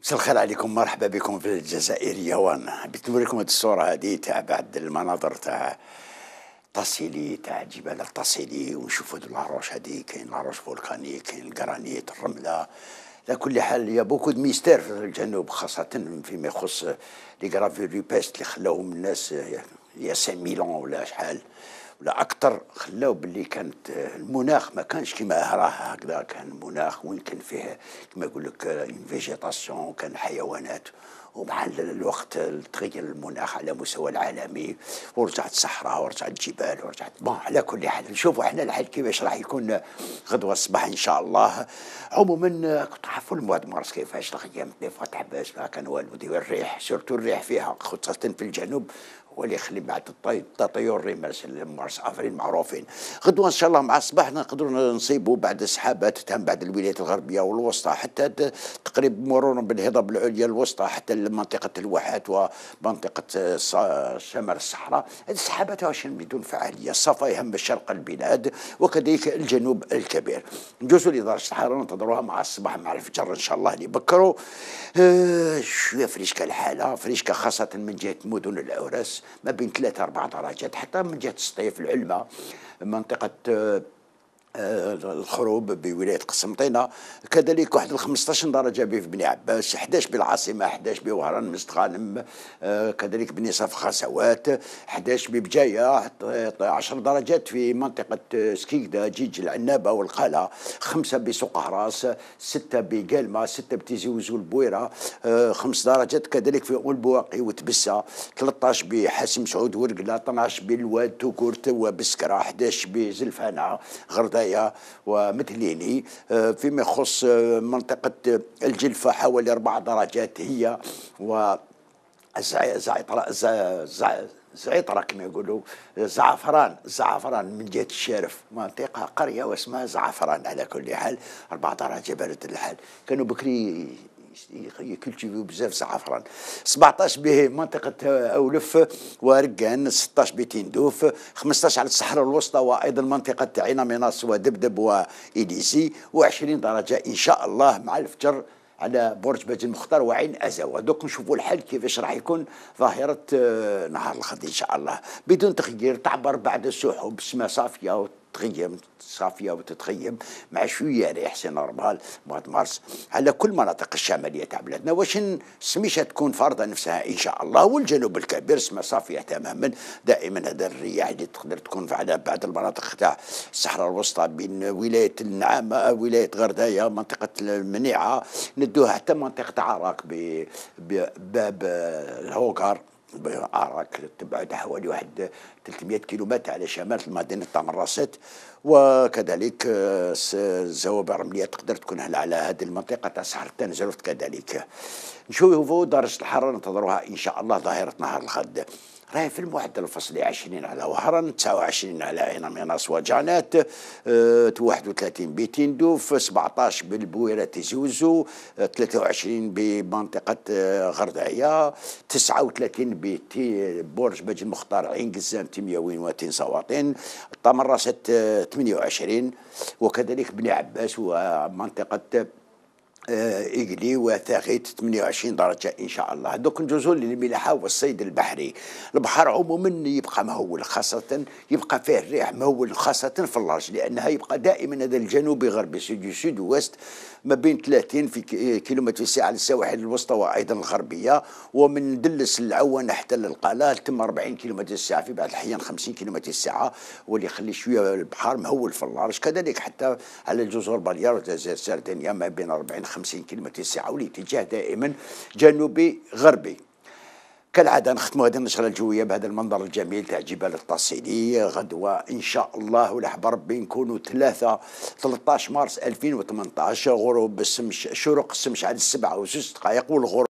مساء الخير عليكم مرحبا بكم في الجزائر وانا حبيت نوريكم هذه الصوره هذه تاع بعد المناظر تاع التصيلي تاع جبال التصيلي ونشوفوا العروش هذه كاين العروش فولكاني كاين الجرانيت الرمله على كل حال يا بوكو دو ميستير في الجنوب خاصة فيما يخص لي غرافير بيست اللي خلاوهم الناس يا 5 ميلون ولا شحال ولا اكثر خلاو باللي كانت آه، المناخ ما كانش كما راه هكذا كان المناخ وين كان فيه كما يقول لك اون آه، فيجيتاسيون كان حيوانات ومع الوقت تغير المناخ على مستوى العالمي ورجعت الصحراء ورجعت الجبال ورجعت بون على كل حال نشوفوا احنا الحال كيفاش راح يكون غدوه الصباح ان شاء الله عموما آه، كنت تعرفوا المواد مارس كيفاش الخيام فتح باش ما كان والو الريح سورتو الريح فيها خاصه في الجنوب وليخلي بعد التطير ريمرس المارس افرين معروفين غدوه ان شاء الله مع الصباح نقدروا نصيبوا بعد السحابات تهم بعد الولايات الغربيه والوسطى حتى تقريبا مرورا بالهضاب العليا الوسطى حتى لمنطقه الواحات ومنطقه شمال الصحراء السحابات واش بدون فعاليه الصفا يهم شرق البلاد وكذلك الجنوب الكبير نجوزوا لدار الصحراء ننتظروها مع الصباح مع الفجر ان شاء الله اللي بكروا آه شويه فريشكه الحاله فريشكه خاصه من جهه مدن الاوراس ما بين ثلاثة أربعة درجات حتى من جهة الصيف العلمة منطقة آه، الخروب بولايه قسنطينه كذلك واحد 15 درجه في بني عباس 11 بالعاصمه 11 بوهران مستغانم آه، كذلك بني صفخه سوات 11 ببجايه 10 درجات في منطقه سكيكدا جيج العنابه والقاله خمسه بسوق هراس سته بقالمه سته بتيزي وزول بويره آه، خمس درجات كذلك في بواقي وتبسه 13 بحاسم سعود ورقله 12 بالواد توكورت وبسكره 11 بزلفانه غرداي معايا ومثليني آه، فيما يخص آه، منطقة آه، الجلفة حوالي أربع درجات هي و زعيطره كما يقولوا زعفران زعفران من جهه الشارف منطقه قريه واسمها زعفران على كل حال اربع درجه بارده الحال كانوا بكري يكولتيفيو بزاف زعفران 17 به منطقه اولف ورقان 16 بتندوف 15 على الصحراء الوسطى وايضا منطقه عين مناص ودبدب وإليزي و20 درجه ان شاء الله مع الفجر على برج باج المختار وعين أزاوة دوك نشوفوا الحل كيفاش راح يكون ظاهره آه، نهار الغد ان شاء الله بدون تغيير تعبر بعد السحب سما صافيه تتخيم صافيه وتتخيم مع شويه يعني حسين أربال بعد مارس على كل مناطق الشماليه تاع بلادنا واش سميشة تكون فارضه نفسها ان شاء الله والجنوب الكبير سما صافيه تماما دائما هذا الرياح اللي تقدر تكون على بعض المناطق تاع الصحراء الوسطى بين ولايه النعامه ولايه غردايه منطقه المنيعه ندوها حتى منطقه عراك بباب الهوكر عراك تبعد حوالي واحد 300 كيلومتر على شمال تاع تمرست وكذلك آه، الزوابع الرملية تقدر تكون على هذه المنطقة تاع صحراء التنزلوت كذلك نشوفوا درجة الحرارة ننتظروها إن شاء الله ظاهرة نهار الغد راهي فيلم المعدل الفصل 20 على وهران 29 على عين ميناس وجانات 31 بتندوف 17 بالبويره تيزوزو 23 آه، بمنطقه غردعيا آه، غردعيه 39 ببرج بج المختار عين قزان تمياوين واتين سواطين طمراسه 28 آه، وكذلك بني عباس ومنطقه يقلي وثاغيت 28 درجة إن شاء الله دوك ندوزو للملاحة والصيد البحري البحر عموما يبقى مهول خاصة يبقى فيه الريح مهول خاصة في اللارج لأنها يبقى دائما هذا الجنوب غربي سيدي سود وست ما بين 30 في آه، كيلومتر في الساعة للسواحل الوسطى وأيضا الغربية ومن دلس العوان حتى للقلال تم 40 كيلومتر في الساعة في بعض الأحيان 50 كيلومتر في الساعة واللي يخلي شوية البحر مهول في اللارج كذلك حتى على الجزر باليار والجزائر سردينيا ما بين 40 50 كيلومتر الساعه والاتجاه دائما جنوبي غربي كالعادة نختم هذه النشرة الجوية بهذا المنظر الجميل تاع جبال التصيلية غدوة إن شاء الله ولحب ربي نكونوا ثلاثة 13 مارس 2018 غروب الشمس شروق الشمس على السبعة وست دقائق والغروب